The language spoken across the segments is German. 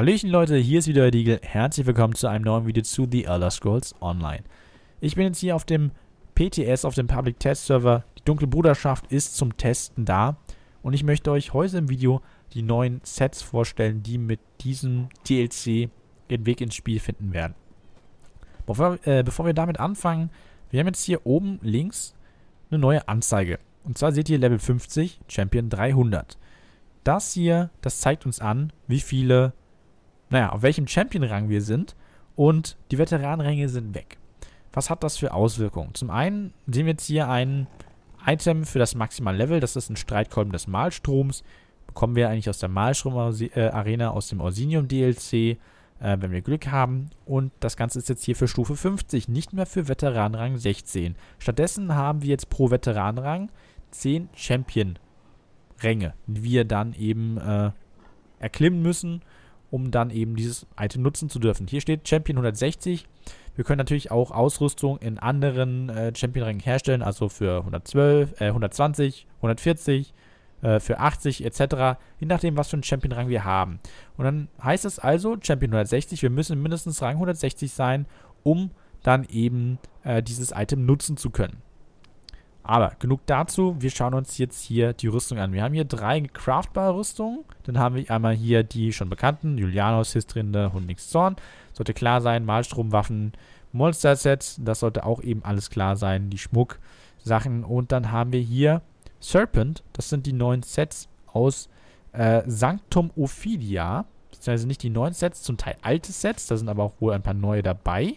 Hallöchen Leute, hier ist wieder euer Diegel. Herzlich willkommen zu einem neuen Video zu The Elder Scrolls Online. Ich bin jetzt hier auf dem PTS, auf dem Public Test Server. Die Dunkle Bruderschaft ist zum Testen da. Und ich möchte euch heute im Video die neuen Sets vorstellen, die mit diesem DLC den Weg ins Spiel finden werden. Bevor, äh, bevor wir damit anfangen, wir haben jetzt hier oben links eine neue Anzeige. Und zwar seht ihr Level 50, Champion 300. Das hier, das zeigt uns an, wie viele naja, auf welchem Champion-Rang wir sind und die Veteranenränge sind weg. Was hat das für Auswirkungen? Zum einen sehen wir jetzt hier ein Item für das maximale Level, das ist ein Streitkolben des Malstroms. Bekommen wir eigentlich aus der Malstrom-Arena, äh, aus dem Orsinium-DLC, äh, wenn wir Glück haben. Und das Ganze ist jetzt hier für Stufe 50, nicht mehr für Veteranenrang 16. Stattdessen haben wir jetzt pro Veteranenrang 10 Champion-Ränge, die wir dann eben äh, erklimmen müssen um dann eben dieses Item nutzen zu dürfen. Hier steht Champion 160. Wir können natürlich auch Ausrüstung in anderen äh, Champion-Rängen herstellen, also für 112, äh, 120, 140, äh, für 80 etc., je nachdem, was für einen Champion-Rang wir haben. Und dann heißt es also, Champion 160, wir müssen mindestens Rang 160 sein, um dann eben äh, dieses Item nutzen zu können. Aber genug dazu. Wir schauen uns jetzt hier die Rüstung an. Wir haben hier drei craftbare Rüstungen. Dann haben wir einmal hier die schon bekannten. Julianos, Histrinde, Hundnix Zorn. Sollte klar sein. Malstromwaffen, Monster-Sets. Das sollte auch eben alles klar sein. Die Schmuck-Sachen. Und dann haben wir hier Serpent. Das sind die neuen Sets aus äh, Sanctum Ophidia. Beziehungsweise nicht die neuen Sets, zum Teil alte Sets. Da sind aber auch wohl ein paar neue dabei.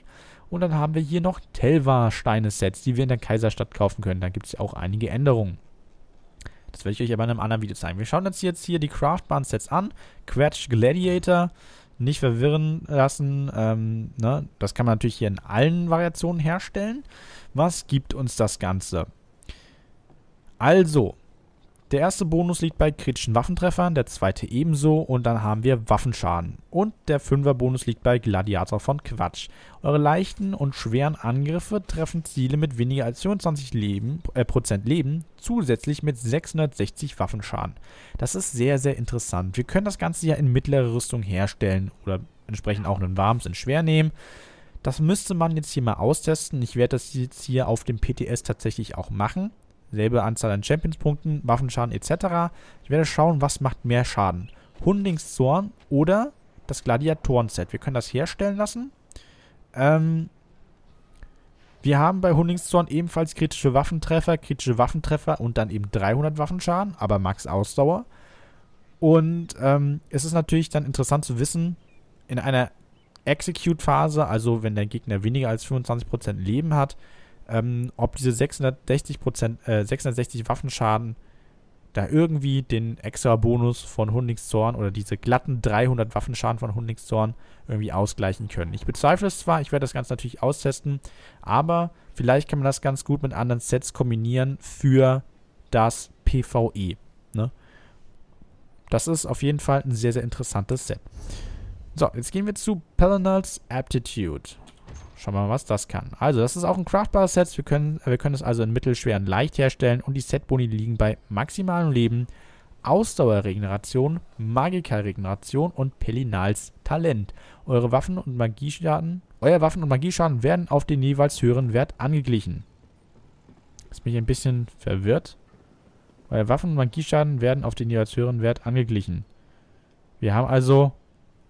Und dann haben wir hier noch Telva-Steine-Sets, die wir in der Kaiserstadt kaufen können. Da gibt es auch einige Änderungen. Das werde ich euch aber in einem anderen Video zeigen. Wir schauen uns jetzt hier die Craftbahn-Sets an. Quetsch Gladiator, nicht verwirren lassen. Ähm, ne? Das kann man natürlich hier in allen Variationen herstellen. Was gibt uns das Ganze? Also, der erste Bonus liegt bei kritischen Waffentreffern, der zweite ebenso und dann haben wir Waffenschaden. Und der fünfer Bonus liegt bei Gladiator von Quatsch. Eure leichten und schweren Angriffe treffen Ziele mit weniger als 24 Leben, äh, Prozent Leben, zusätzlich mit 660 Waffenschaden. Das ist sehr, sehr interessant. Wir können das Ganze ja in mittlere Rüstung herstellen oder entsprechend auch einen Warms in schwer nehmen. Das müsste man jetzt hier mal austesten. Ich werde das jetzt hier auf dem PTS tatsächlich auch machen. Selbe Anzahl an Champions-Punkten, Waffenschaden etc. Ich werde schauen, was macht mehr Schaden. Hundingszorn oder das Gladiatoren-Set. Wir können das herstellen lassen. Ähm, wir haben bei Hundingszorn ebenfalls kritische Waffentreffer, kritische Waffentreffer und dann eben 300 Waffenschaden, aber Max Ausdauer. Und ähm, es ist natürlich dann interessant zu wissen, in einer Execute-Phase, also wenn der Gegner weniger als 25% Leben hat, ähm, ob diese 660, Prozent, äh, 660 Waffenschaden da irgendwie den extra Bonus von Hundingszorn oder diese glatten 300 Waffenschaden von Hundingszorn irgendwie ausgleichen können. Ich bezweifle es zwar, ich werde das Ganze natürlich austesten, aber vielleicht kann man das ganz gut mit anderen Sets kombinieren für das PvE. Ne? Das ist auf jeden Fall ein sehr, sehr interessantes Set. So, jetzt gehen wir zu Palinals Aptitude. Schauen wir mal, was das kann. Also, das ist auch ein craftbares Set. Wir können, wir können es also in mittelschwer und leicht herstellen. Und die Setboni liegen bei maximalem Leben, Ausdauerregeneration, Magikerregeneration und Pelinals Talent. Eure Waffen und Magieschaden, euer Waffen- und Magieschaden werden auf den jeweils höheren Wert angeglichen. Das bin ich ein bisschen verwirrt. Euer Waffen- und Magieschaden werden auf den jeweils höheren Wert angeglichen. Wir haben also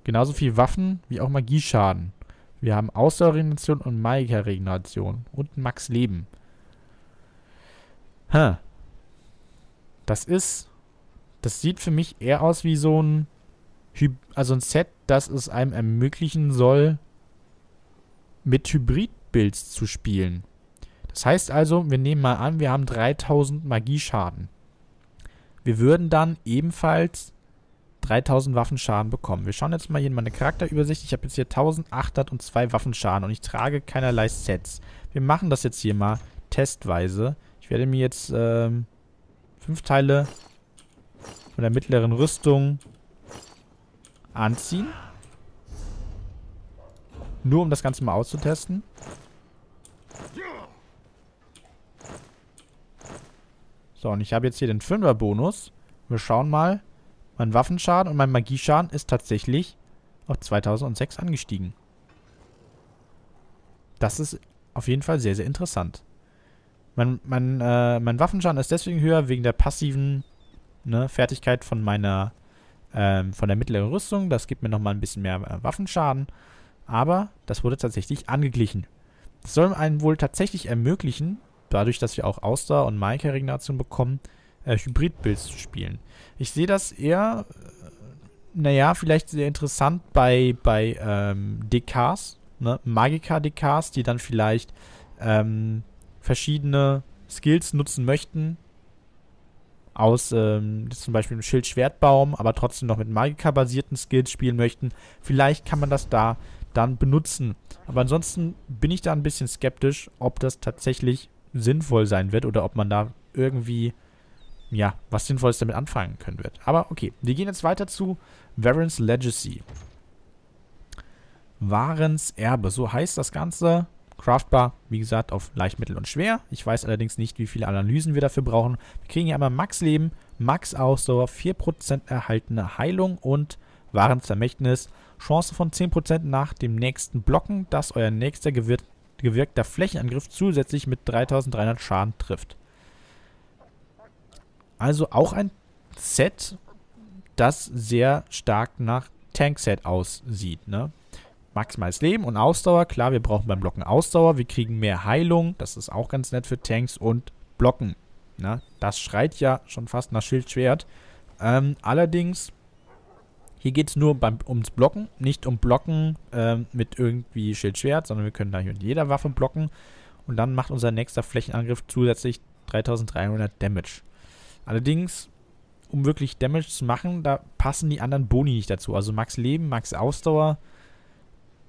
genauso viel Waffen wie auch Magieschaden. Wir haben Ausdauerregeneration und Magika-Regeneration. Und Max Leben. Hm. Das ist... Das sieht für mich eher aus wie so ein... Hy also ein Set, das es einem ermöglichen soll, mit Hybrid-Builds zu spielen. Das heißt also, wir nehmen mal an, wir haben 3000 Magieschaden. Wir würden dann ebenfalls 3000 Waffenschaden bekommen. Wir schauen jetzt mal hier in meine Charakterübersicht. Ich habe jetzt hier 1802 Waffenschaden und ich trage keinerlei Sets. Wir machen das jetzt hier mal testweise. Ich werde mir jetzt ähm, fünf Teile von der mittleren Rüstung anziehen. Nur um das Ganze mal auszutesten. So, und ich habe jetzt hier den 5er-Bonus. Wir schauen mal, mein Waffenschaden und mein Magieschaden ist tatsächlich auf 2006 angestiegen. Das ist auf jeden Fall sehr, sehr interessant. Mein, mein, äh, mein Waffenschaden ist deswegen höher wegen der passiven ne, Fertigkeit von meiner ähm, von der mittleren Rüstung. Das gibt mir nochmal ein bisschen mehr äh, Waffenschaden. Aber das wurde tatsächlich angeglichen. Das soll einem wohl tatsächlich ermöglichen, dadurch, dass wir auch Auster und Mai-Regeneration bekommen, äh, Hybrid-Builds zu spielen. Ich sehe das eher, äh, naja, vielleicht sehr interessant bei, bei ähm, DKs, ne? Magica-DKs, die dann vielleicht ähm, verschiedene Skills nutzen möchten. Aus ähm, zum Beispiel dem Schild-Schwertbaum, aber trotzdem noch mit Magica-basierten Skills spielen möchten. Vielleicht kann man das da dann benutzen. Aber ansonsten bin ich da ein bisschen skeptisch, ob das tatsächlich sinnvoll sein wird oder ob man da irgendwie ja, was Sinnvolles damit anfangen können wird. Aber okay, wir gehen jetzt weiter zu Varens Legacy. Varens Erbe, so heißt das Ganze. Craftbar, wie gesagt, auf leicht, mittel und schwer. Ich weiß allerdings nicht, wie viele Analysen wir dafür brauchen. Wir kriegen hier einmal Max Leben, Max Ausdauer, 4% erhaltene Heilung und Warens Vermächtnis. Chance von 10% nach dem nächsten Blocken, dass euer nächster gewir gewirkter Flächenangriff zusätzlich mit 3300 Schaden trifft. Also auch ein Set, das sehr stark nach Tankset aussieht. Ne? Maximales Leben und Ausdauer. Klar, wir brauchen beim Blocken Ausdauer. Wir kriegen mehr Heilung. Das ist auch ganz nett für Tanks und Blocken. Ne? Das schreit ja schon fast nach Schildschwert. Ähm, allerdings, hier geht es nur beim, ums Blocken. Nicht um Blocken ähm, mit irgendwie Schildschwert, sondern wir können da mit jeder Waffe blocken. Und dann macht unser nächster Flächenangriff zusätzlich 3300 Damage. Allerdings, um wirklich Damage zu machen, da passen die anderen Boni nicht dazu. Also Max Leben, Max Ausdauer,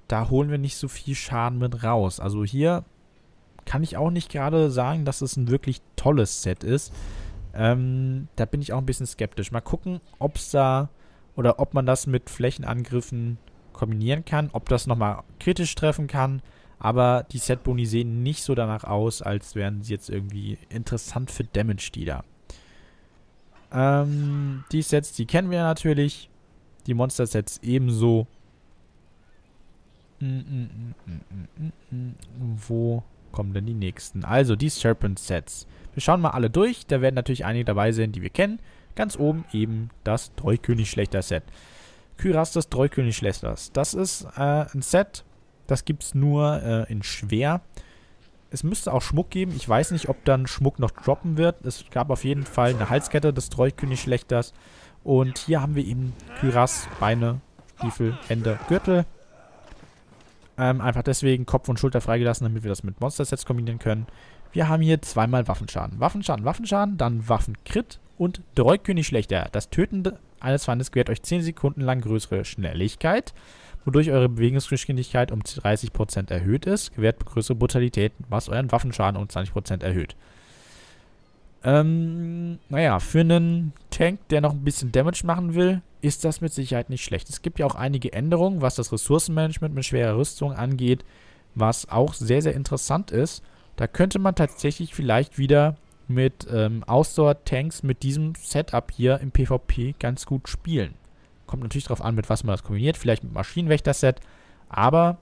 da holen wir nicht so viel Schaden mit raus. Also hier kann ich auch nicht gerade sagen, dass es ein wirklich tolles Set ist. Ähm, da bin ich auch ein bisschen skeptisch. Mal gucken, ob es da oder ob man das mit Flächenangriffen kombinieren kann, ob das nochmal kritisch treffen kann. Aber die Setboni sehen nicht so danach aus, als wären sie jetzt irgendwie interessant für Damage-Dealer. Ähm, die Sets, die kennen wir natürlich. Die Monster-Sets ebenso. Mm, mm, mm, Wo kommen denn die nächsten? Also, die Serpent-Sets. Wir schauen mal alle durch. Da werden natürlich einige dabei sein, die wir kennen. Ganz oben eben das Treukönig-Schlechter-Set. Kyras des Treukönig-Schlechters. Das ist äh, ein Set, das gibt es nur äh, in schwer es müsste auch Schmuck geben. Ich weiß nicht, ob dann Schmuck noch droppen wird. Es gab auf jeden Fall eine Halskette des Treukönig-Schlechters. Und hier haben wir eben Kyras, Beine, Stiefel, Hände, Gürtel. Ähm, einfach deswegen Kopf und Schulter freigelassen, damit wir das mit Monster-Sets kombinieren können. Wir haben hier zweimal Waffenschaden. Waffenschaden, Waffenschaden, dann Waffenkrit und Treukönig-Schlechter. Das Töten eines Feindes gewährt euch 10 Sekunden lang größere Schnelligkeit wodurch eure Bewegungsgeschwindigkeit um 30% erhöht ist, gewährt größere Brutalität, was euren Waffenschaden um 20% erhöht. Ähm, naja, für einen Tank, der noch ein bisschen Damage machen will, ist das mit Sicherheit nicht schlecht. Es gibt ja auch einige Änderungen, was das Ressourcenmanagement mit schwerer Rüstung angeht, was auch sehr, sehr interessant ist. Da könnte man tatsächlich vielleicht wieder mit ähm, Ausdauer-Tanks mit diesem Setup hier im PvP ganz gut spielen. Kommt natürlich darauf an, mit was man das kombiniert. Vielleicht mit Maschinenwächter-Set. Aber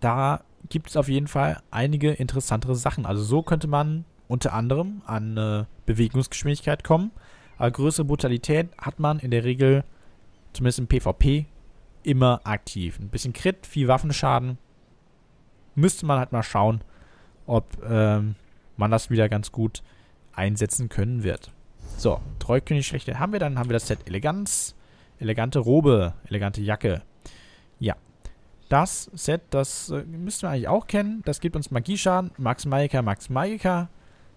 da gibt es auf jeden Fall einige interessantere Sachen. Also so könnte man unter anderem an äh, Bewegungsgeschwindigkeit kommen. Aber größere Brutalität hat man in der Regel, zumindest im PvP, immer aktiv. Ein bisschen Crit, viel Waffenschaden. Müsste man halt mal schauen, ob ähm, man das wieder ganz gut einsetzen können wird. So, Treukönig schlechte haben wir, dann haben wir das Set Eleganz. Elegante Robe, elegante Jacke. Ja. Das Set, das äh, müssten wir eigentlich auch kennen. Das gibt uns Magieschaden. Max Magica, Max Magica.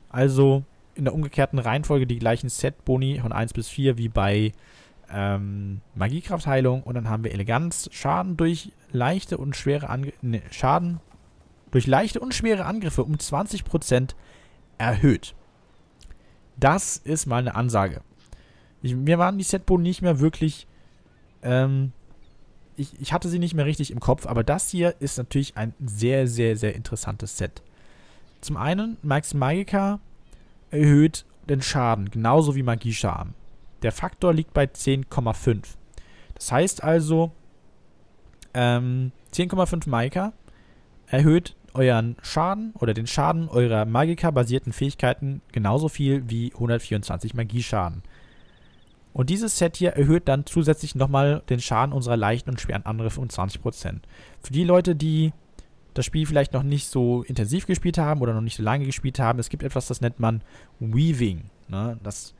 Also in der umgekehrten Reihenfolge die gleichen Set-Boni von 1 bis 4 wie bei ähm, Magiekraftheilung. Und dann haben wir Eleganz, Schaden durch leichte und schwere Angriffe. Ne, Schaden durch leichte und schwere Angriffe um 20% erhöht. Das ist mal eine Ansage. Ich, mir waren die Setboni nicht mehr wirklich ähm, ich, ich hatte sie nicht mehr richtig im Kopf, aber das hier ist natürlich ein sehr, sehr, sehr interessantes Set. Zum einen, Max Magica erhöht den Schaden, genauso wie Magiescharm. Der Faktor liegt bei 10,5. Das heißt also, ähm, 10,5 Magica erhöht euren Schaden oder den Schaden eurer Magica-basierten Fähigkeiten genauso viel wie 124 Magieschaden. Und dieses Set hier erhöht dann zusätzlich nochmal den Schaden unserer leichten und schweren Angriffe um 20%. Für die Leute, die das Spiel vielleicht noch nicht so intensiv gespielt haben oder noch nicht so lange gespielt haben, es gibt etwas, das nennt man Weaving. Ne? Das,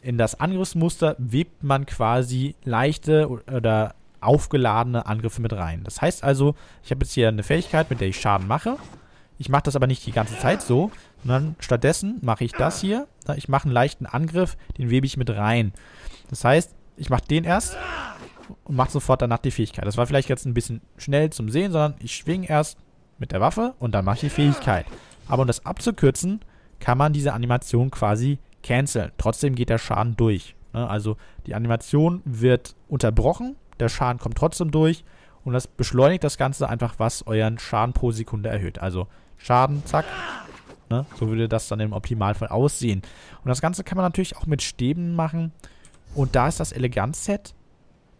in das Angriffsmuster webt man quasi leichte oder aufgeladene Angriffe mit rein. Das heißt also, ich habe jetzt hier eine Fähigkeit, mit der ich Schaden mache. Ich mache das aber nicht die ganze Zeit so, und dann stattdessen mache ich das hier. Ich mache einen leichten Angriff, den webe ich mit rein. Das heißt, ich mache den erst und mache sofort danach die Fähigkeit. Das war vielleicht jetzt ein bisschen schnell zum Sehen, sondern ich schwinge erst mit der Waffe und dann mache ich die Fähigkeit. Aber um das abzukürzen, kann man diese Animation quasi canceln. Trotzdem geht der Schaden durch. Ne? Also die Animation wird unterbrochen, der Schaden kommt trotzdem durch und das beschleunigt das Ganze einfach, was euren Schaden pro Sekunde erhöht. Also Schaden, zack, Ne? So würde das dann im Optimalfall aussehen. Und das Ganze kann man natürlich auch mit Stäben machen. Und da ist das Eleganz-Set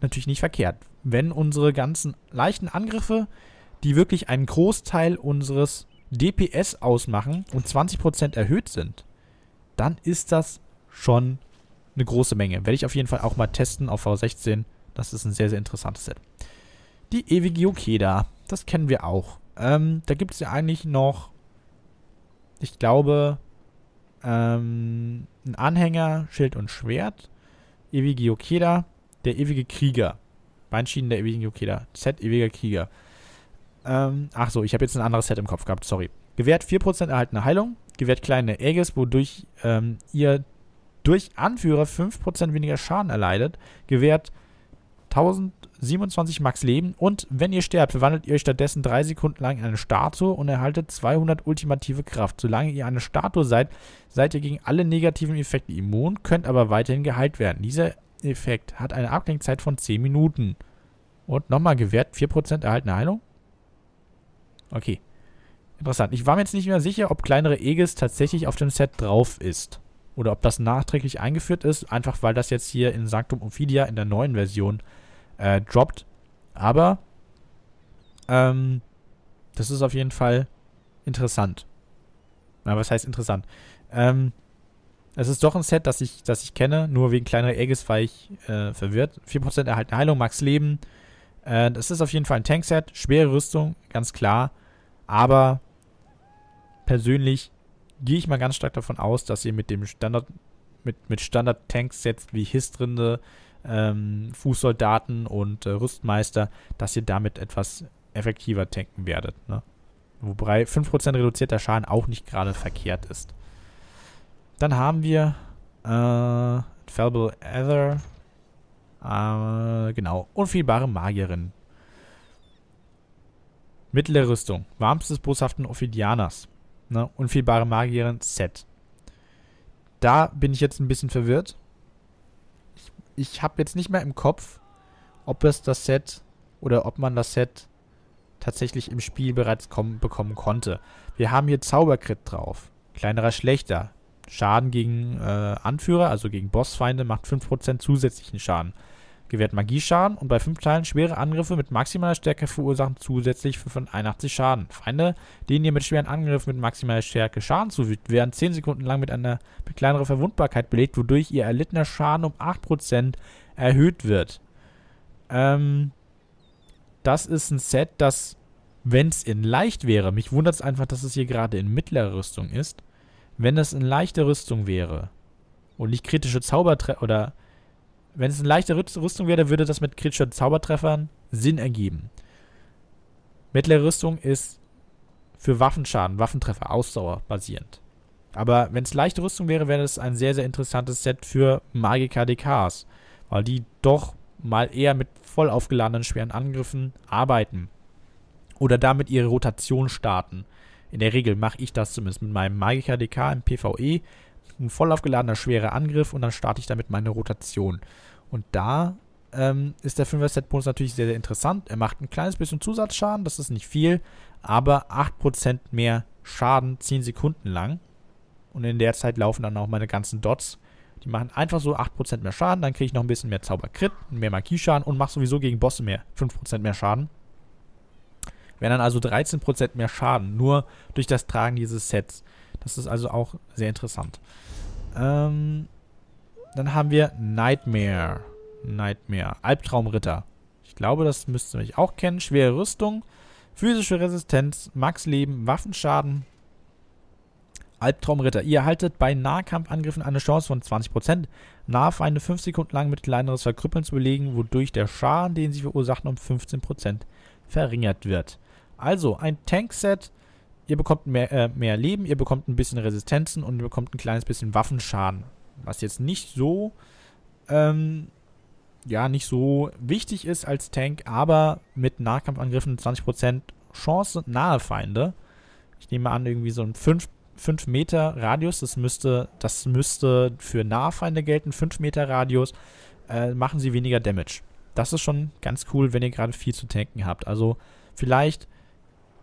natürlich nicht verkehrt. Wenn unsere ganzen leichten Angriffe, die wirklich einen Großteil unseres DPS ausmachen und 20% erhöht sind, dann ist das schon eine große Menge. Werde ich auf jeden Fall auch mal testen auf V16. Das ist ein sehr, sehr interessantes Set. Die ewige Okeda, das kennen wir auch. Ähm, da gibt es ja eigentlich noch ich glaube, ähm, ein Anhänger, Schild und Schwert, ewige Yokeda, der ewige Krieger. Beinschienen der ewigen Yokeda. Z, ewiger Krieger. Ähm, ach so, ich habe jetzt ein anderes Set im Kopf gehabt, sorry. Gewährt 4% erhaltene Heilung, gewährt kleine Aegis, wodurch ähm, ihr durch Anführer 5% weniger Schaden erleidet, gewährt 1027 Max Leben und wenn ihr sterbt, verwandelt ihr euch stattdessen drei Sekunden lang in eine Statue und erhaltet 200 ultimative Kraft. Solange ihr eine Statue seid, seid ihr gegen alle negativen Effekte immun, könnt aber weiterhin geheilt werden. Dieser Effekt hat eine Ablenkzeit von 10 Minuten. Und nochmal gewährt 4% erhaltene Heilung. Okay. Interessant. Ich war mir jetzt nicht mehr sicher, ob kleinere Aegis tatsächlich auf dem Set drauf ist. Oder ob das nachträglich eingeführt ist, einfach weil das jetzt hier in Sanctum Ophidia in der neuen Version äh, droppt. Aber ähm, das ist auf jeden Fall interessant. Na, was heißt interessant? Ähm, es ist doch ein Set, das ich, das ich kenne. Nur wegen kleinerer Aegis war ich äh, verwirrt. 4% erhalten Heilung, Max Leben. Äh, das ist auf jeden Fall ein Tank-Set. Schwere Rüstung, ganz klar. Aber persönlich gehe ich mal ganz stark davon aus, dass ihr mit dem Standard mit, mit Standard-Tanks-Sets wie Histrinde, ähm, Fußsoldaten und äh, Rüstmeister, dass ihr damit etwas effektiver tanken werdet. Ne? Wobei 5% reduzierter Schaden auch nicht gerade verkehrt ist. Dann haben wir äh, Fallible Ether. Äh, genau, unfehlbare Magierin. Mittlere Rüstung. Warmst des boshaften Ophidianers. Ne? Unfehlbare Magierin Set. Da bin ich jetzt ein bisschen verwirrt ich habe jetzt nicht mehr im Kopf, ob es das Set oder ob man das Set tatsächlich im Spiel bereits bekommen konnte. Wir haben hier Zauberkrit drauf. Kleinerer Schlechter. Schaden gegen äh, Anführer, also gegen Bossfeinde, macht 5% zusätzlichen Schaden gewährt Magieschaden und bei 5 Teilen schwere Angriffe mit maximaler Stärke verursachen zusätzlich 85 Schaden. Feinde, denen ihr mit schweren Angriffen mit maximaler Stärke Schaden zufügt, werden 10 Sekunden lang mit einer mit kleinerer Verwundbarkeit belegt, wodurch ihr erlittener Schaden um 8% erhöht wird. Ähm, das ist ein Set, das, wenn es in leicht wäre, mich wundert es einfach, dass es hier gerade in mittlerer Rüstung ist. Wenn es in leichter Rüstung wäre und nicht kritische Zaubertreffer oder wenn es eine leichte Rüstung wäre, würde das mit kritischer Zaubertreffern Sinn ergeben. Mittlere Rüstung ist für Waffenschaden, Waffentreffer, Ausdauer basierend. Aber wenn es leichte Rüstung wäre, wäre das ein sehr, sehr interessantes Set für Magiker DKs, weil die doch mal eher mit voll aufgeladenen schweren Angriffen arbeiten oder damit ihre Rotation starten. In der Regel mache ich das zumindest mit meinem Magiker DK im PvE, ein voll aufgeladener schwerer Angriff und dann starte ich damit meine Rotation. Und da ähm, ist der 5er Set Bonus natürlich sehr, sehr interessant. Er macht ein kleines bisschen Zusatzschaden, das ist nicht viel, aber 8% mehr Schaden 10 Sekunden lang. Und in der Zeit laufen dann auch meine ganzen Dots. Die machen einfach so 8% mehr Schaden, dann kriege ich noch ein bisschen mehr Zauberkrit, mehr Magieschaden und mache sowieso gegen Bosse mehr 5% mehr Schaden. Wären dann also 13% mehr Schaden, nur durch das Tragen dieses Sets. Das ist also auch sehr interessant. Ähm, dann haben wir Nightmare. Nightmare. Albtraumritter. Ich glaube, das müsst ihr mich auch kennen. Schwere Rüstung, physische Resistenz, Max-Leben, Waffenschaden. Albtraumritter. Ihr erhaltet bei Nahkampfangriffen eine Chance von 20%, Nahfeinde 5 Sekunden lang mit kleineres Verkrüppeln zu belegen, wodurch der Schaden, den sie verursachen, um 15% verringert wird. Also ein Tankset Ihr bekommt mehr, äh, mehr Leben, ihr bekommt ein bisschen Resistenzen und ihr bekommt ein kleines bisschen Waffenschaden. Was jetzt nicht so, ähm, ja, nicht so wichtig ist als Tank, aber mit Nahkampfangriffen 20% Chance nahe Feinde. Ich nehme an, irgendwie so ein 5, 5 Meter Radius, das müsste, das müsste für nahe Feinde gelten, 5 Meter Radius, äh, machen sie weniger Damage. Das ist schon ganz cool, wenn ihr gerade viel zu tanken habt. Also vielleicht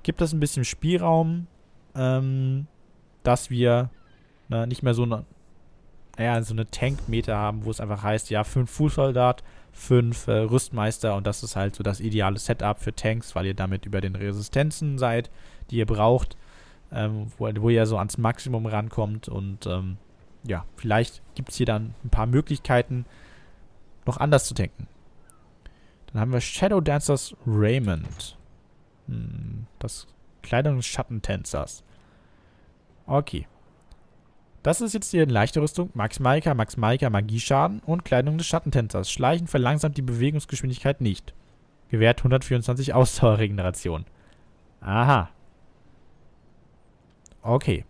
gibt es ein bisschen Spielraum, ähm, dass wir na, ne, nicht mehr so eine, naja, so eine Tankmeter haben, wo es einfach heißt, ja, fünf Fußsoldat, fünf äh, Rüstmeister und das ist halt so das ideale Setup für Tanks, weil ihr damit über den Resistenzen seid, die ihr braucht, ähm, wo, wo, ihr so ans Maximum rankommt und ähm, ja, vielleicht gibt es hier dann ein paar Möglichkeiten, noch anders zu denken. Dann haben wir Shadow Dancers Raymond. Hm, das Kleidung des Schattentänzers. Okay. Das ist jetzt die leichte Rüstung. Max Maika, Max Maika, Magieschaden und Kleidung des Schattentänzers. Schleichen verlangsamt die Bewegungsgeschwindigkeit nicht. Gewährt 124 Ausdauerregeneration. Aha. Okay.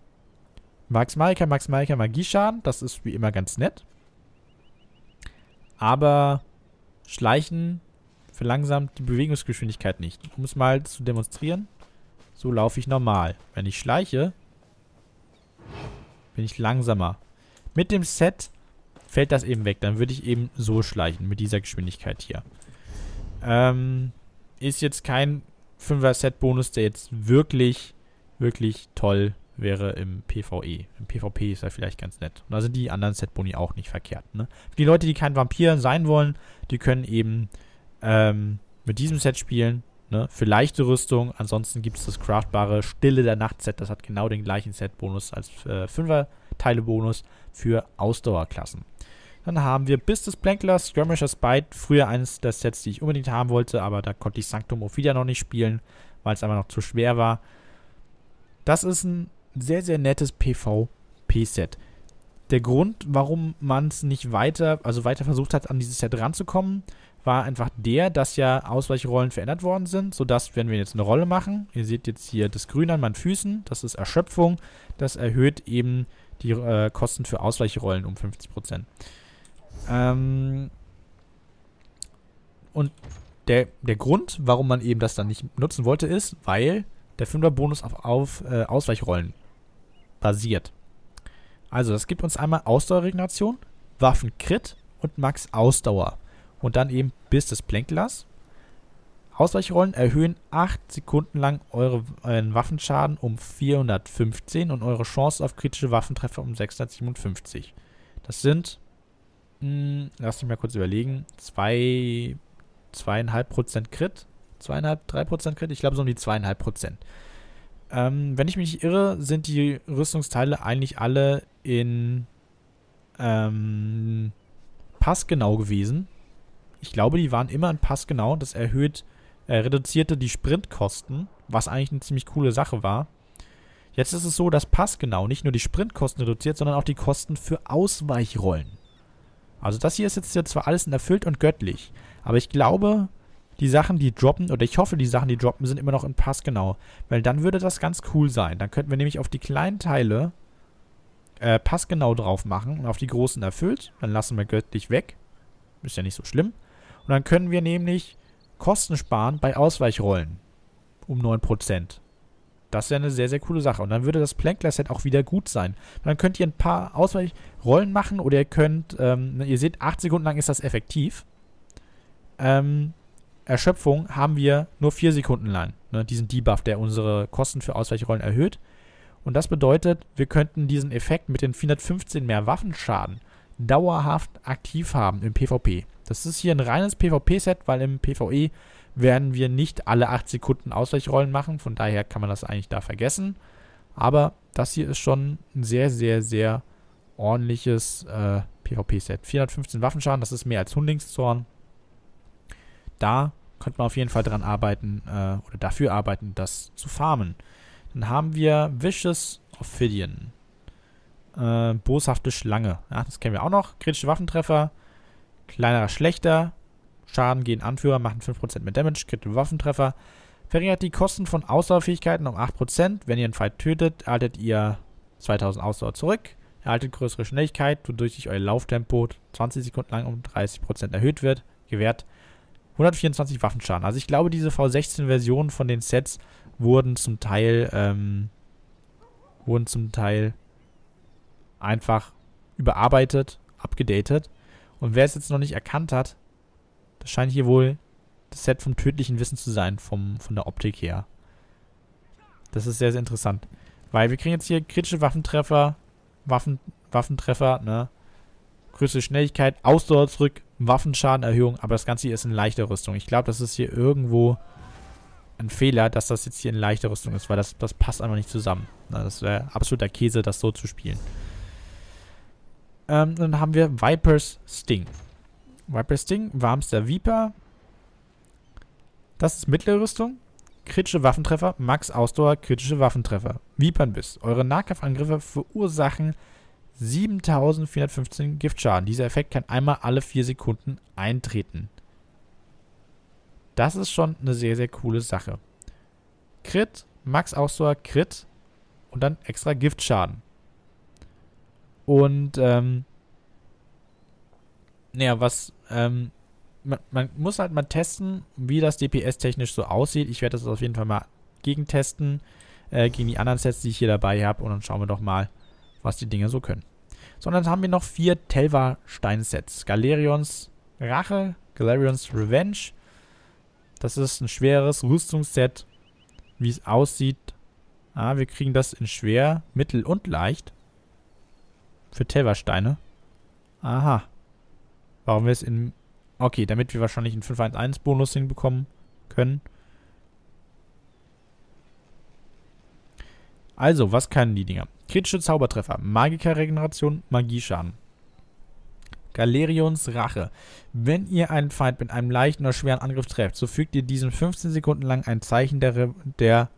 Max Maika, Max Maika, Magieschaden. Das ist wie immer ganz nett. Aber Schleichen verlangsamt die Bewegungsgeschwindigkeit nicht. Um es mal zu demonstrieren, so laufe ich normal. Wenn ich schleiche, bin ich langsamer. Mit dem Set fällt das eben weg. Dann würde ich eben so schleichen, mit dieser Geschwindigkeit hier. Ähm, ist jetzt kein 5er-Set-Bonus, der jetzt wirklich, wirklich toll wäre im PvE. Im PvP ist er vielleicht ganz nett. Und da sind die anderen Set-Boni auch nicht verkehrt. Ne? die Leute, die kein Vampir sein wollen, die können eben ähm, mit diesem Set spielen. Ne? Für leichte Rüstung. Ansonsten gibt es das craftbare Stille der Nacht-Set. Das hat genau den gleichen Set-Bonus als 5 äh, er teile bonus für Ausdauerklassen. Dann haben wir des Blankler, Skirmisher Spite, früher eines der Sets, die ich unbedingt haben wollte, aber da konnte ich Sanctum Ophidia noch nicht spielen, weil es einfach noch zu schwer war. Das ist ein sehr, sehr nettes PvP-Set. Der Grund, warum man es nicht weiter, also weiter versucht hat, an dieses Set ranzukommen, war einfach der, dass ja Ausweichrollen verändert worden sind, sodass, wenn wir jetzt eine Rolle machen, ihr seht jetzt hier das Grün an meinen Füßen, das ist Erschöpfung, das erhöht eben die äh, Kosten für Ausweichrollen um 50%. Ähm, und der, der Grund, warum man eben das dann nicht nutzen wollte, ist, weil der 5er Bonus auf, auf äh, Ausweichrollen basiert. Also, das gibt uns einmal Ausdauerregeneration, Waffenkrit und Max-Ausdauer und dann eben bis des Plänklers. Ausweichrollen erhöhen 8 Sekunden lang euren Waffenschaden um 415 und eure Chance auf kritische Waffentreffer um 657. Das sind, mh, hm, lass mich mal kurz überlegen, 2, 2,5% Crit, 2,5, 3% Crit, ich glaube so um die 2,5%. Ähm, wenn ich mich nicht irre, sind die Rüstungsteile eigentlich alle in ähm, passgenau gewesen. Ich glaube, die waren immer in Pass genau. Das erhöht, äh, reduzierte die Sprintkosten, was eigentlich eine ziemlich coole Sache war. Jetzt ist es so, dass Pass genau nicht nur die Sprintkosten reduziert, sondern auch die Kosten für Ausweichrollen. Also das hier ist jetzt ja zwar alles in erfüllt und göttlich, aber ich glaube, die Sachen, die droppen, oder ich hoffe, die Sachen, die droppen, sind immer noch in Pass genau. Weil dann würde das ganz cool sein. Dann könnten wir nämlich auf die kleinen Teile äh, passgenau drauf machen und auf die großen erfüllt. Dann lassen wir göttlich weg. Ist ja nicht so schlimm. Und dann können wir nämlich Kosten sparen bei Ausweichrollen um 9%. Das wäre eine sehr, sehr coole Sache. Und dann würde das Plankler-Set auch wieder gut sein. Und dann könnt ihr ein paar Ausweichrollen machen oder ihr könnt, ähm, ihr seht, 8 Sekunden lang ist das effektiv. Ähm, Erschöpfung haben wir nur 4 Sekunden lang. Ne, diesen Debuff, der unsere Kosten für Ausweichrollen erhöht. Und das bedeutet, wir könnten diesen Effekt mit den 415 mehr Waffenschaden dauerhaft aktiv haben im PvP. Das ist hier ein reines PvP-Set, weil im PvE werden wir nicht alle 8 Sekunden Ausweichrollen machen. Von daher kann man das eigentlich da vergessen. Aber das hier ist schon ein sehr, sehr, sehr ordentliches äh, PvP-Set. 415 Waffenschaden, das ist mehr als Hundingszorn. Da könnte man auf jeden Fall dran arbeiten äh, oder dafür arbeiten, das zu farmen. Dann haben wir Vicious Ophidian. Äh, boshafte Schlange. Ja, das kennen wir auch noch. Kritische Waffentreffer. Kleinerer Schlechter. Schaden gegen Anführer machen 5% mehr Damage, kriegt den Waffentreffer. Verringert die Kosten von Ausdauerfähigkeiten um 8%. Wenn ihr einen Fight tötet, erhaltet ihr 2000 Ausdauer zurück. Erhaltet größere Schnelligkeit, wodurch sich euer Lauftempo 20 Sekunden lang um 30% erhöht wird. Gewährt 124 Waffenschaden. Also ich glaube, diese V16-Versionen von den Sets wurden zum Teil, ähm, wurden zum Teil einfach überarbeitet, abgedatet und wer es jetzt noch nicht erkannt hat, das scheint hier wohl das Set vom tödlichen Wissen zu sein, vom, von der Optik her. Das ist sehr, sehr interessant. Weil wir kriegen jetzt hier kritische Waffentreffer, Waffen, Waffentreffer, ne? Größte Schnelligkeit, Ausdauer zurück, Waffenschadenerhöhung, aber das Ganze hier ist in leichter Rüstung. Ich glaube, das ist hier irgendwo ein Fehler, dass das jetzt hier in leichter Rüstung ist, weil das, das passt einfach nicht zusammen. Na, ne, das wäre absoluter Käse, das so zu spielen. Ähm, dann haben wir Vipers Sting. Vipers Sting, warmster Viper. Das ist mittlere Rüstung. Kritische Waffentreffer, Max Ausdauer, kritische Waffentreffer. Vipernbiss. Eure Nahkampfangriffe verursachen 7415 Giftschaden. Dieser Effekt kann einmal alle 4 Sekunden eintreten. Das ist schon eine sehr, sehr coole Sache. Crit, Max Ausdauer, Crit und dann extra Giftschaden. Und ähm, naja, was ähm, man, man, muss halt mal testen, wie das DPS technisch so aussieht. Ich werde das auf jeden Fall mal gegentesten äh, gegen die anderen Sets, die ich hier dabei habe. Und dann schauen wir doch mal, was die Dinge so können. So, und dann haben wir noch vier Telva-Stein-Sets. Galerions Rache, Galerions Revenge. Das ist ein schweres Rüstungsset, wie es aussieht. Ah, wir kriegen das in schwer, mittel und leicht. Für Telversteine. Aha. Warum wir es in... Okay, damit wir wahrscheinlich einen 5 1 1 bonus hinbekommen können. Also, was können die Dinger? Kritische Zaubertreffer, Magikerregeneration, Magieschaden. Galerions Rache. Wenn ihr einen Feind mit einem leichten oder schweren Angriff trefft, so fügt ihr diesem 15 Sekunden lang ein Zeichen der, Re der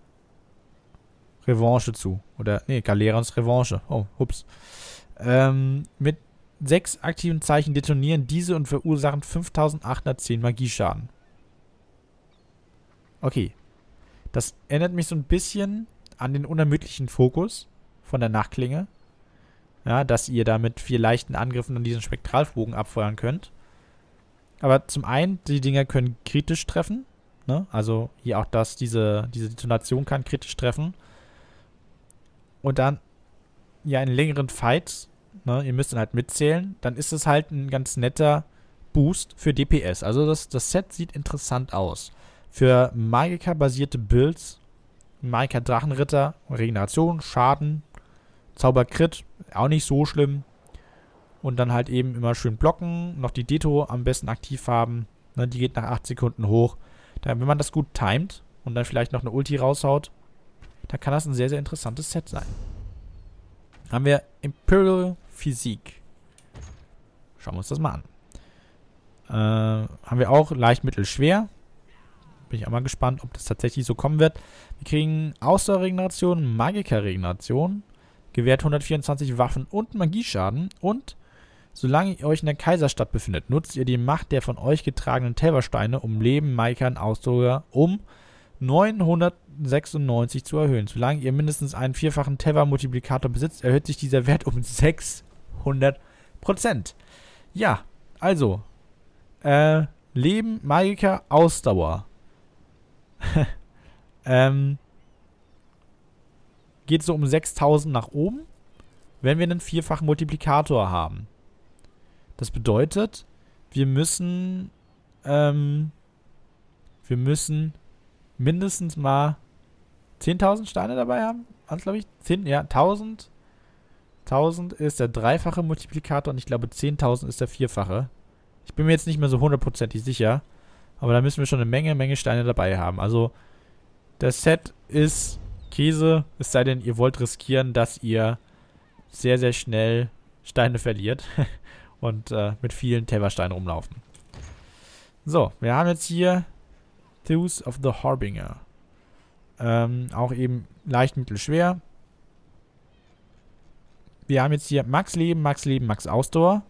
Revanche zu. Oder, nee, Galerions Revanche. Oh, hups. Ähm, mit sechs aktiven Zeichen detonieren diese und verursachen 5810 Magieschaden. Okay. Das erinnert mich so ein bisschen an den unermüdlichen Fokus von der Nachtklinge. Ja, dass ihr da mit vier leichten Angriffen an diesen Spektralbogen abfeuern könnt. Aber zum einen, die Dinger können kritisch treffen. Ne? Also hier auch das, diese, diese Detonation kann kritisch treffen. Und dann ja in längeren Fights ne, ihr müsst dann halt mitzählen, dann ist es halt ein ganz netter Boost für DPS. Also das, das Set sieht interessant aus. Für Magiker-basierte Builds, Magiker Drachenritter, Regeneration, Schaden, Zauber-Crit, auch nicht so schlimm. Und dann halt eben immer schön blocken, noch die Deto am besten aktiv haben. Ne, die geht nach 8 Sekunden hoch. Dann, wenn man das gut timet und dann vielleicht noch eine Ulti raushaut, dann kann das ein sehr, sehr interessantes Set sein haben wir Imperial Physik. Schauen wir uns das mal an. Äh, haben wir auch leicht, mittel, schwer. Bin ich auch mal gespannt, ob das tatsächlich so kommen wird. Wir kriegen Ausdauerregeneration, Magikerregeneration, gewährt 124 Waffen und Magieschaden und solange ihr euch in der Kaiserstadt befindet, nutzt ihr die Macht der von euch getragenen Telbersteine, um Leben, Maikern, Ausdauer, um 996 zu erhöhen. Solange ihr mindestens einen vierfachen Teva-Multiplikator besitzt, erhöht sich dieser Wert um 600 Ja, also, äh, Leben, Magiker, Ausdauer. ähm, geht so um 6000 nach oben, wenn wir einen vierfachen Multiplikator haben. Das bedeutet, wir müssen, ähm, wir müssen mindestens mal 10.000 Steine dabei haben. Also, glaube ich, 10, ja, 1000. 1000 ist der dreifache Multiplikator und ich glaube 10.000 ist der vierfache. Ich bin mir jetzt nicht mehr so hundertprozentig sicher. Aber da müssen wir schon eine Menge, Menge Steine dabei haben. Also, das Set ist Käse, es sei denn, ihr wollt riskieren, dass ihr sehr, sehr schnell Steine verliert und äh, mit vielen Tellersteinen rumlaufen. So, wir haben jetzt hier Tattoos of the Harbinger. Ähm, auch eben leicht, mittelschwer. Wir haben jetzt hier Max Leben, Max Leben, Max Ausdauer.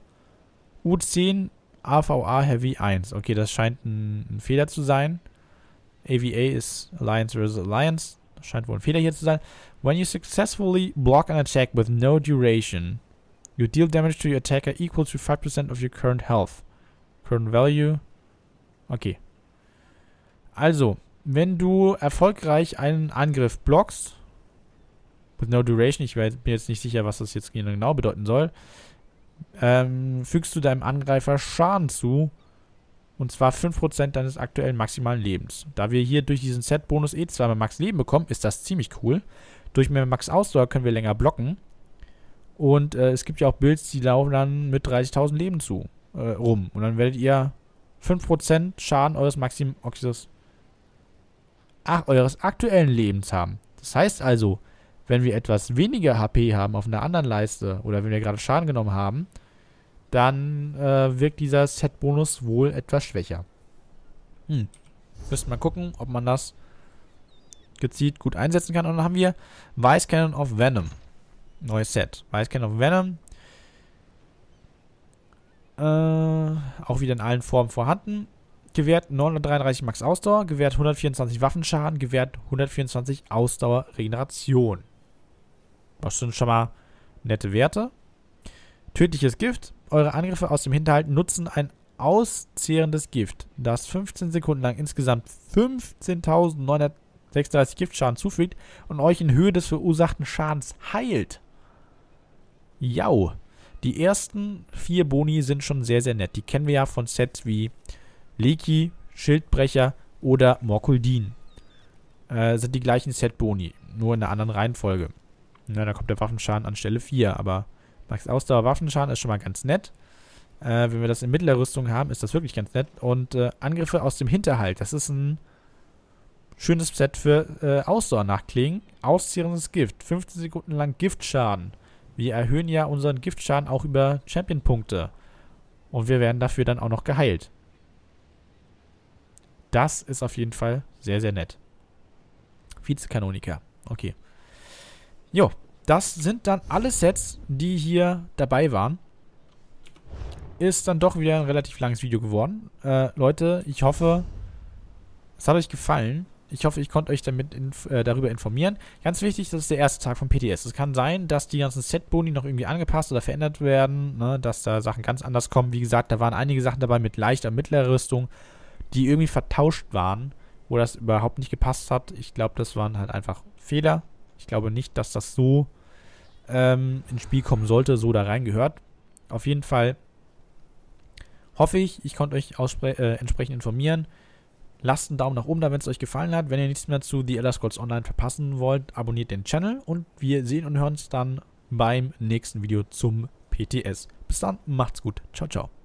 U10, AVA Heavy 1. Okay, das scheint ein, ein Fehler zu sein. AVA ist Alliance vs. Alliance. Das scheint wohl ein Fehler hier zu sein. When you successfully block an attack with no duration, you deal damage to your attacker equal to 5% of your current health. Current value. Okay, also, wenn du erfolgreich einen Angriff blockst, mit no duration, ich bin jetzt nicht sicher, was das jetzt genau, genau bedeuten soll, ähm, fügst du deinem Angreifer Schaden zu, und zwar 5% deines aktuellen maximalen Lebens. Da wir hier durch diesen Set-Bonus eh zweimal Max Leben bekommen, ist das ziemlich cool. Durch mehr Max Ausdauer können wir länger blocken. Und äh, es gibt ja auch Builds, die laufen dann mit 30.000 Leben zu, äh, rum. Und dann werdet ihr 5% Schaden eures, Maxim eures ach, eures aktuellen Lebens haben. Das heißt also, wenn wir etwas weniger HP haben auf einer anderen Leiste oder wenn wir gerade Schaden genommen haben, dann äh, wirkt dieser Set-Bonus wohl etwas schwächer. Hm. Müsste mal gucken, ob man das gezielt gut einsetzen kann. Und dann haben wir Vice Cannon of Venom. Neues Set. Vice Cannon of Venom. Äh, auch wieder in allen Formen vorhanden gewährt 933 Max Ausdauer, gewährt 124 Waffenschaden, gewährt 124 Ausdauer Regeneration. Das sind schon mal nette Werte. Tödliches Gift. Eure Angriffe aus dem Hinterhalt nutzen ein auszehrendes Gift, das 15 Sekunden lang insgesamt 15.936 Giftschaden zufügt und euch in Höhe des verursachten Schadens heilt. Jau. Die ersten vier Boni sind schon sehr, sehr nett. Die kennen wir ja von Sets wie Leki, Schildbrecher oder Morkuldin. Äh, sind die gleichen Setboni, nur in einer anderen Reihenfolge. Na, da kommt der Waffenschaden an Stelle 4, aber Max Ausdauer Waffenschaden ist schon mal ganz nett. Äh, wenn wir das in mittlerer Rüstung haben, ist das wirklich ganz nett. Und äh, Angriffe aus dem Hinterhalt, das ist ein schönes Set für äh, Ausdauer nachklingen. Auszehrendes Gift, 15 Sekunden lang Giftschaden. Wir erhöhen ja unseren Giftschaden auch über Champion-Punkte. Und wir werden dafür dann auch noch geheilt das ist auf jeden Fall sehr, sehr nett. Vizekanoniker. Okay. Jo, das sind dann alle Sets, die hier dabei waren. Ist dann doch wieder ein relativ langes Video geworden. Äh, Leute, ich hoffe, es hat euch gefallen. Ich hoffe, ich konnte euch damit inf äh, darüber informieren. Ganz wichtig, das ist der erste Tag von PTS. Es kann sein, dass die ganzen Set-Boni noch irgendwie angepasst oder verändert werden, ne? dass da Sachen ganz anders kommen. Wie gesagt, da waren einige Sachen dabei mit leichter und mittlerer Rüstung die irgendwie vertauscht waren, wo das überhaupt nicht gepasst hat. Ich glaube, das waren halt einfach Fehler. Ich glaube nicht, dass das so ähm, ins Spiel kommen sollte, so da reingehört. Auf jeden Fall hoffe ich, ich konnte euch äh, entsprechend informieren. Lasst einen Daumen nach oben da, wenn es euch gefallen hat. Wenn ihr nichts mehr zu The Elder Scrolls Online verpassen wollt, abonniert den Channel und wir sehen und hören uns dann beim nächsten Video zum PTS. Bis dann, macht's gut. Ciao, ciao.